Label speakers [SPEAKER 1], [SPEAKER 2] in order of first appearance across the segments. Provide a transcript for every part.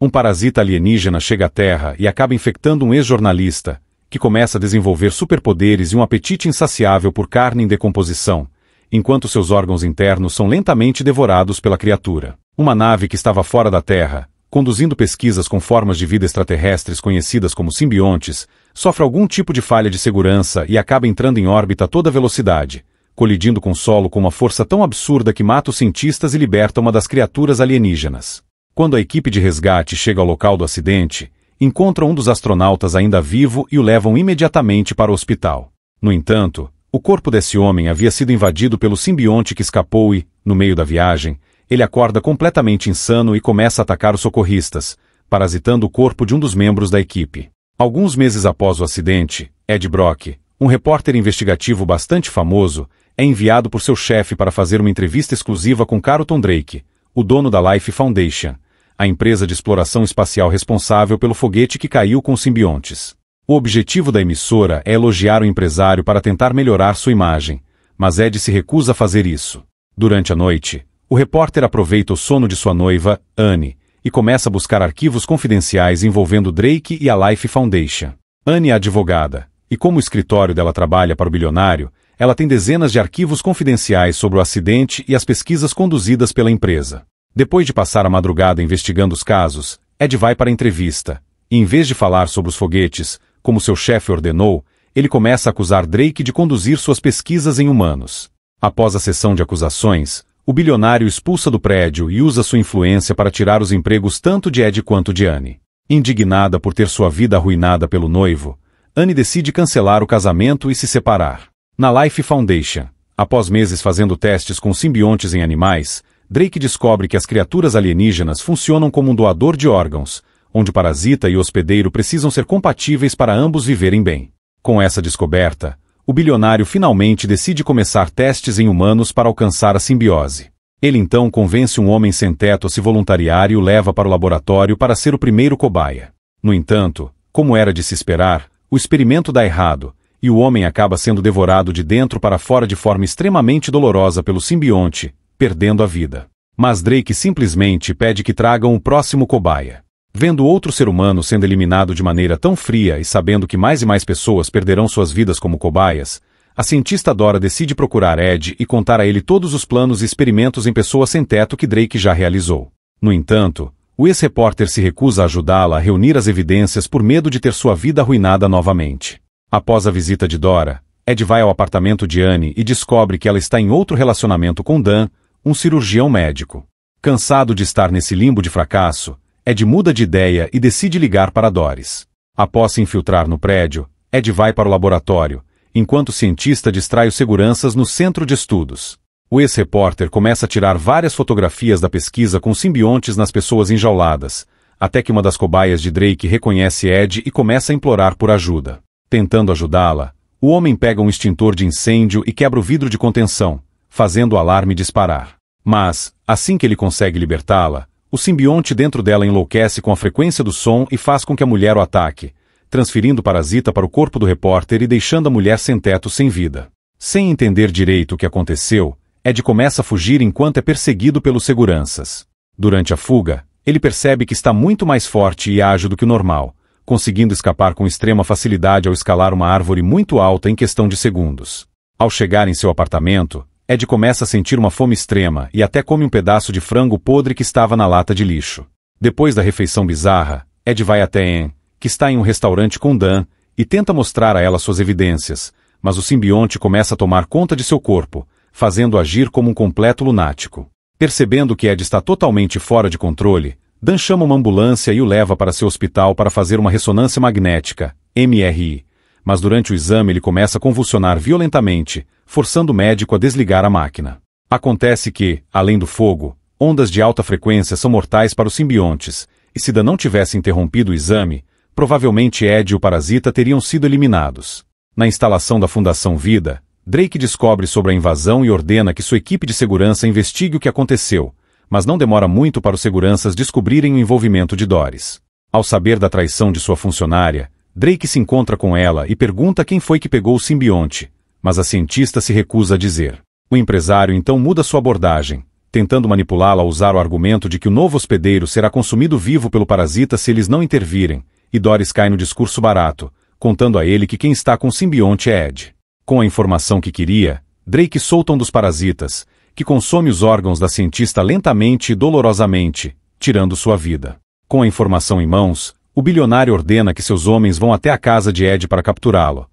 [SPEAKER 1] Um parasita alienígena chega à Terra e acaba infectando um ex-jornalista, que começa a desenvolver superpoderes e um apetite insaciável por carne em decomposição, enquanto seus órgãos internos são lentamente devorados pela criatura. Uma nave que estava fora da Terra, conduzindo pesquisas com formas de vida extraterrestres conhecidas como simbiontes, sofre algum tipo de falha de segurança e acaba entrando em órbita a toda velocidade, colidindo com o solo com uma força tão absurda que mata os cientistas e liberta uma das criaturas alienígenas. Quando a equipe de resgate chega ao local do acidente, encontram um dos astronautas ainda vivo e o levam imediatamente para o hospital. No entanto, o corpo desse homem havia sido invadido pelo simbionte que escapou e, no meio da viagem, ele acorda completamente insano e começa a atacar os socorristas, parasitando o corpo de um dos membros da equipe. Alguns meses após o acidente, Ed Brock, um repórter investigativo bastante famoso, é enviado por seu chefe para fazer uma entrevista exclusiva com Carlton Drake, o dono da Life Foundation, a empresa de exploração espacial responsável pelo foguete que caiu com os simbiontes. O objetivo da emissora é elogiar o empresário para tentar melhorar sua imagem, mas Ed se recusa a fazer isso. Durante a noite, o repórter aproveita o sono de sua noiva, Anne, e começa a buscar arquivos confidenciais envolvendo Drake e a Life Foundation. Anne é advogada, e como o escritório dela trabalha para o bilionário, ela tem dezenas de arquivos confidenciais sobre o acidente e as pesquisas conduzidas pela empresa. Depois de passar a madrugada investigando os casos, Ed vai para a entrevista. E em vez de falar sobre os foguetes, como seu chefe ordenou, ele começa a acusar Drake de conduzir suas pesquisas em humanos. Após a sessão de acusações, o bilionário expulsa do prédio e usa sua influência para tirar os empregos tanto de Ed quanto de Anne. Indignada por ter sua vida arruinada pelo noivo, Anne decide cancelar o casamento e se separar. Na Life Foundation, após meses fazendo testes com simbiontes em animais, Drake descobre que as criaturas alienígenas funcionam como um doador de órgãos, onde parasita e hospedeiro precisam ser compatíveis para ambos viverem bem. Com essa descoberta, o bilionário finalmente decide começar testes em humanos para alcançar a simbiose. Ele então convence um homem sem teto a se voluntariar e o leva para o laboratório para ser o primeiro cobaia. No entanto, como era de se esperar, o experimento dá errado, e o homem acaba sendo devorado de dentro para fora de forma extremamente dolorosa pelo simbionte, perdendo a vida. Mas Drake simplesmente pede que tragam o próximo cobaia. Vendo outro ser humano sendo eliminado de maneira tão fria e sabendo que mais e mais pessoas perderão suas vidas como cobaias, a cientista Dora decide procurar Ed e contar a ele todos os planos e experimentos em pessoas sem teto que Drake já realizou. No entanto, o ex-repórter se recusa a ajudá-la a reunir as evidências por medo de ter sua vida arruinada novamente. Após a visita de Dora, Ed vai ao apartamento de Anne e descobre que ela está em outro relacionamento com Dan, um cirurgião médico. Cansado de estar nesse limbo de fracasso, Ed muda de ideia e decide ligar para Doris. Após se infiltrar no prédio, Ed vai para o laboratório, enquanto o cientista distrai os seguranças no centro de estudos. O ex-repórter começa a tirar várias fotografias da pesquisa com simbiontes nas pessoas enjauladas, até que uma das cobaias de Drake reconhece Ed e começa a implorar por ajuda. Tentando ajudá-la, o homem pega um extintor de incêndio e quebra o vidro de contenção, fazendo o alarme disparar. Mas, assim que ele consegue libertá-la, o simbionte dentro dela enlouquece com a frequência do som e faz com que a mulher o ataque, transferindo o parasita para o corpo do repórter e deixando a mulher sem teto sem vida. Sem entender direito o que aconteceu, Ed começa a fugir enquanto é perseguido pelos seguranças. Durante a fuga, ele percebe que está muito mais forte e ágil do que o normal, conseguindo escapar com extrema facilidade ao escalar uma árvore muito alta em questão de segundos. Ao chegar em seu apartamento, é Ed começa a sentir uma fome extrema e até come um pedaço de frango podre que estava na lata de lixo. Depois da refeição bizarra, Ed vai até Anne, que está em um restaurante com Dan, e tenta mostrar a ela suas evidências, mas o simbionte começa a tomar conta de seu corpo, fazendo agir como um completo lunático. Percebendo que Ed está totalmente fora de controle, Dan chama uma ambulância e o leva para seu hospital para fazer uma ressonância magnética, MRI, mas durante o exame ele começa a convulsionar violentamente, forçando o médico a desligar a máquina. Acontece que, além do fogo, ondas de alta frequência são mortais para os simbiontes, e se Dan não tivesse interrompido o exame, provavelmente Ed e o parasita teriam sido eliminados. Na instalação da Fundação Vida, Drake descobre sobre a invasão e ordena que sua equipe de segurança investigue o que aconteceu, mas não demora muito para os seguranças descobrirem o envolvimento de Doris. Ao saber da traição de sua funcionária, Drake se encontra com ela e pergunta quem foi que pegou o simbionte, mas a cientista se recusa a dizer. O empresário então muda sua abordagem, tentando manipulá-la a usar o argumento de que o novo hospedeiro será consumido vivo pelo parasita se eles não intervirem, e Doris cai no discurso barato, contando a ele que quem está com o simbionte é Ed. Com a informação que queria, Drake solta um dos parasitas, que consome os órgãos da cientista lentamente e dolorosamente, tirando sua vida. Com a informação em mãos, o bilionário ordena que seus homens vão até a casa de Ed para capturá-lo,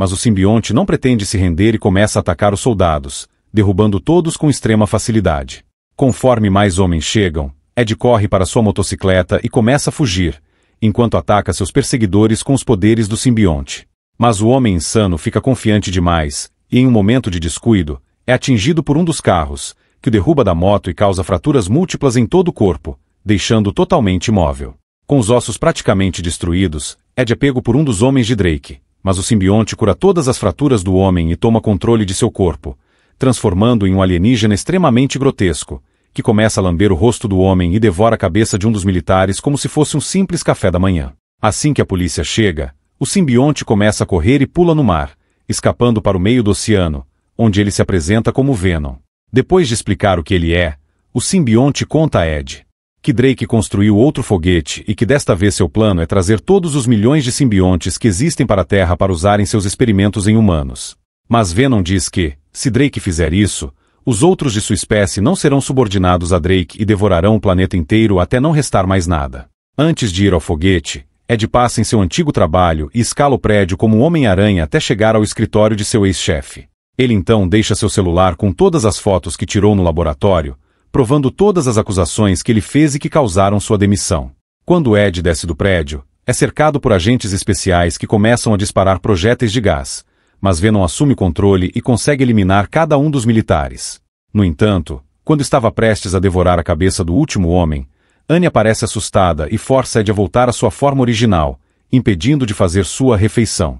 [SPEAKER 1] mas o simbionte não pretende se render e começa a atacar os soldados, derrubando todos com extrema facilidade. Conforme mais homens chegam, Ed corre para sua motocicleta e começa a fugir, enquanto ataca seus perseguidores com os poderes do simbionte. Mas o homem insano fica confiante demais, e em um momento de descuido, é atingido por um dos carros, que o derruba da moto e causa fraturas múltiplas em todo o corpo, deixando-o totalmente imóvel. Com os ossos praticamente destruídos, Ed é pego por um dos homens de Drake, mas o simbionte cura todas as fraturas do homem e toma controle de seu corpo, transformando-o em um alienígena extremamente grotesco, que começa a lamber o rosto do homem e devora a cabeça de um dos militares como se fosse um simples café da manhã. Assim que a polícia chega, o simbionte começa a correr e pula no mar, escapando para o meio do oceano, onde ele se apresenta como Venom. Depois de explicar o que ele é, o simbionte conta a Ed que Drake construiu outro foguete e que desta vez seu plano é trazer todos os milhões de simbiontes que existem para a Terra para usar em seus experimentos em humanos. Mas Venom diz que, se Drake fizer isso, os outros de sua espécie não serão subordinados a Drake e devorarão o planeta inteiro até não restar mais nada. Antes de ir ao foguete, é Ed passa em seu antigo trabalho e escala o prédio como um Homem-Aranha até chegar ao escritório de seu ex-chefe. Ele então deixa seu celular com todas as fotos que tirou no laboratório, provando todas as acusações que ele fez e que causaram sua demissão. Quando Ed desce do prédio, é cercado por agentes especiais que começam a disparar projéteis de gás, mas Venom assume o controle e consegue eliminar cada um dos militares. No entanto, quando estava prestes a devorar a cabeça do último homem, Anne aparece assustada e força Ed a voltar à sua forma original, impedindo de fazer sua refeição.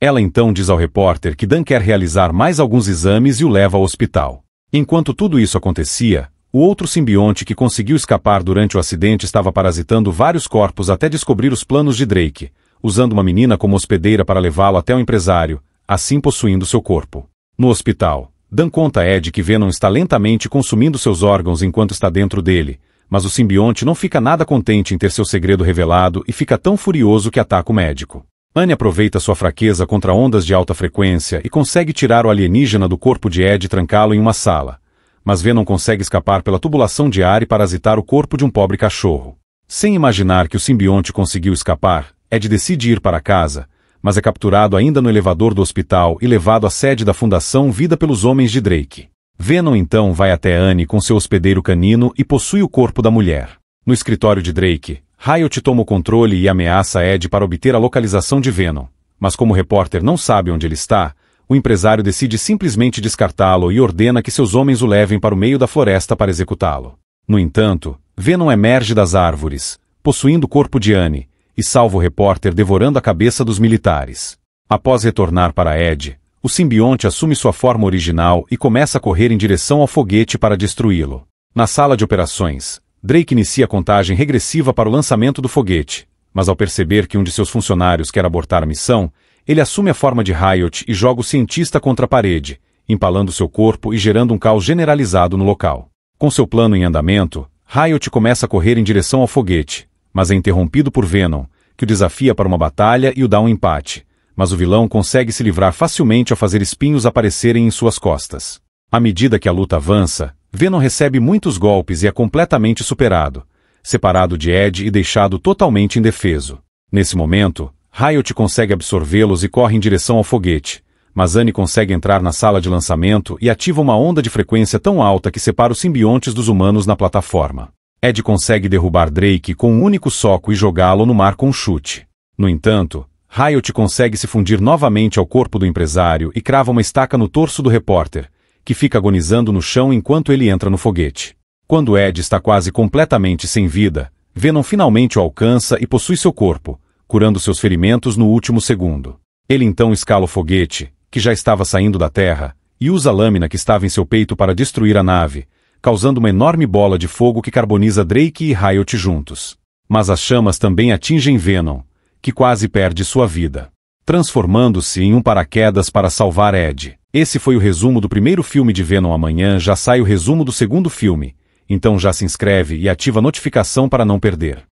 [SPEAKER 1] Ela então diz ao repórter que Dan quer realizar mais alguns exames e o leva ao hospital. Enquanto tudo isso acontecia, o outro simbionte que conseguiu escapar durante o acidente estava parasitando vários corpos até descobrir os planos de Drake, usando uma menina como hospedeira para levá-lo até o empresário, assim possuindo seu corpo. No hospital, Dan conta Ed que Venom está lentamente consumindo seus órgãos enquanto está dentro dele, mas o simbionte não fica nada contente em ter seu segredo revelado e fica tão furioso que ataca o médico. Anne aproveita sua fraqueza contra ondas de alta frequência e consegue tirar o alienígena do corpo de Ed e trancá-lo em uma sala. Mas V não consegue escapar pela tubulação de ar e parasitar o corpo de um pobre cachorro. Sem imaginar que o simbionte conseguiu escapar, Ed decide ir para casa, mas é capturado ainda no elevador do hospital e levado à sede da Fundação Vida pelos Homens de Drake. Venom então vai até Anne com seu hospedeiro canino e possui o corpo da mulher. No escritório de Drake, Riot toma o controle e ameaça Ed para obter a localização de Venom. Mas como o repórter não sabe onde ele está, o empresário decide simplesmente descartá-lo e ordena que seus homens o levem para o meio da floresta para executá-lo. No entanto, Venom emerge das árvores, possuindo o corpo de Anne, e salva o repórter devorando a cabeça dos militares. Após retornar para Ed, o simbionte assume sua forma original e começa a correr em direção ao foguete para destruí-lo. Na sala de operações, Drake inicia a contagem regressiva para o lançamento do foguete, mas ao perceber que um de seus funcionários quer abortar a missão, ele assume a forma de Riot e joga o cientista contra a parede, empalando seu corpo e gerando um caos generalizado no local. Com seu plano em andamento, Riot começa a correr em direção ao foguete, mas é interrompido por Venom, que o desafia para uma batalha e o dá um empate, mas o vilão consegue se livrar facilmente ao fazer espinhos aparecerem em suas costas. À medida que a luta avança, Venom recebe muitos golpes e é completamente superado, separado de Ed e deixado totalmente indefeso. Nesse momento, Riot consegue absorvê-los e corre em direção ao foguete, mas Annie consegue entrar na sala de lançamento e ativa uma onda de frequência tão alta que separa os simbiontes dos humanos na plataforma. Ed consegue derrubar Drake com um único soco e jogá-lo no mar com um chute. No entanto, Riot consegue se fundir novamente ao corpo do empresário e crava uma estaca no torso do repórter, que fica agonizando no chão enquanto ele entra no foguete. Quando Ed está quase completamente sem vida, Venom finalmente o alcança e possui seu corpo, curando seus ferimentos no último segundo. Ele então escala o foguete, que já estava saindo da Terra, e usa a lâmina que estava em seu peito para destruir a nave, causando uma enorme bola de fogo que carboniza Drake e Riot juntos. Mas as chamas também atingem Venom, que quase perde sua vida, transformando-se em um paraquedas para salvar Ed. Esse foi o resumo do primeiro filme de Venom amanhã, já sai o resumo do segundo filme. Então já se inscreve e ativa a notificação para não perder.